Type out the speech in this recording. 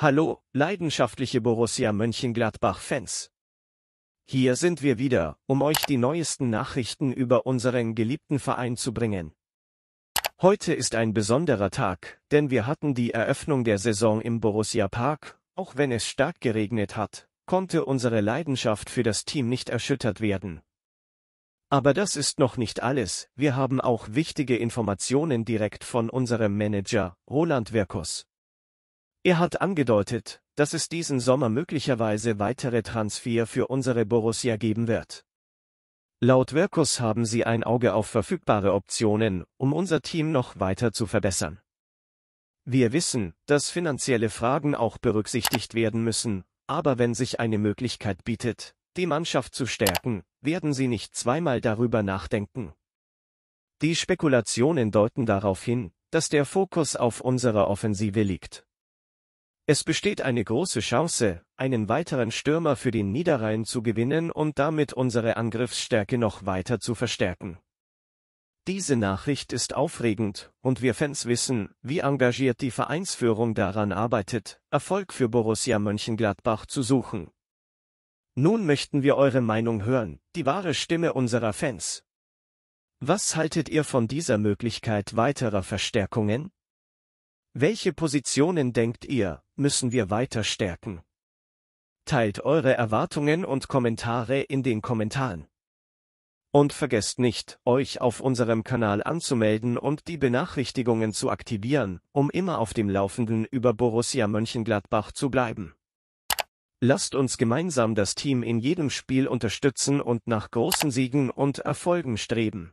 Hallo, leidenschaftliche Borussia Mönchengladbach-Fans. Hier sind wir wieder, um euch die neuesten Nachrichten über unseren geliebten Verein zu bringen. Heute ist ein besonderer Tag, denn wir hatten die Eröffnung der Saison im Borussia Park, auch wenn es stark geregnet hat, konnte unsere Leidenschaft für das Team nicht erschüttert werden. Aber das ist noch nicht alles, wir haben auch wichtige Informationen direkt von unserem Manager, Roland Wirkus. Er hat angedeutet, dass es diesen Sommer möglicherweise weitere Transfer für unsere Borussia geben wird. Laut Wirkus haben sie ein Auge auf verfügbare Optionen, um unser Team noch weiter zu verbessern. Wir wissen, dass finanzielle Fragen auch berücksichtigt werden müssen, aber wenn sich eine Möglichkeit bietet, die Mannschaft zu stärken, werden sie nicht zweimal darüber nachdenken. Die Spekulationen deuten darauf hin, dass der Fokus auf unserer Offensive liegt. Es besteht eine große Chance, einen weiteren Stürmer für den Niederrhein zu gewinnen und damit unsere Angriffsstärke noch weiter zu verstärken. Diese Nachricht ist aufregend, und wir Fans wissen, wie engagiert die Vereinsführung daran arbeitet, Erfolg für Borussia Mönchengladbach zu suchen. Nun möchten wir eure Meinung hören, die wahre Stimme unserer Fans. Was haltet ihr von dieser Möglichkeit weiterer Verstärkungen? Welche Positionen denkt ihr, müssen wir weiter stärken? Teilt eure Erwartungen und Kommentare in den Kommentaren. Und vergesst nicht, euch auf unserem Kanal anzumelden und die Benachrichtigungen zu aktivieren, um immer auf dem Laufenden über Borussia Mönchengladbach zu bleiben. Lasst uns gemeinsam das Team in jedem Spiel unterstützen und nach großen Siegen und Erfolgen streben.